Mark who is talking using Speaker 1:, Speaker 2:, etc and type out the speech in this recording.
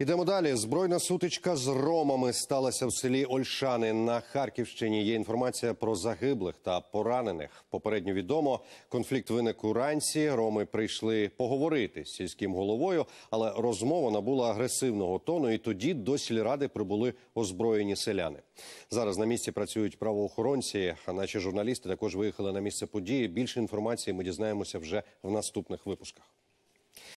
Speaker 1: Ідемо далі. Збройна сутичка з ромами сталася в селі Ольшани на Харківщині. Є інформація про загиблих та поранених. Попередньо відомо конфлікт виник уранці. Роми прийшли поговорити з сільським головою, але розмова набула агресивного тону. І тоді до сільради прибули озброєні селяни. Зараз на місці працюють правоохоронці. А наші журналісти також виїхали на місце події. Більше інформації ми дізнаємося вже в наступних випусках.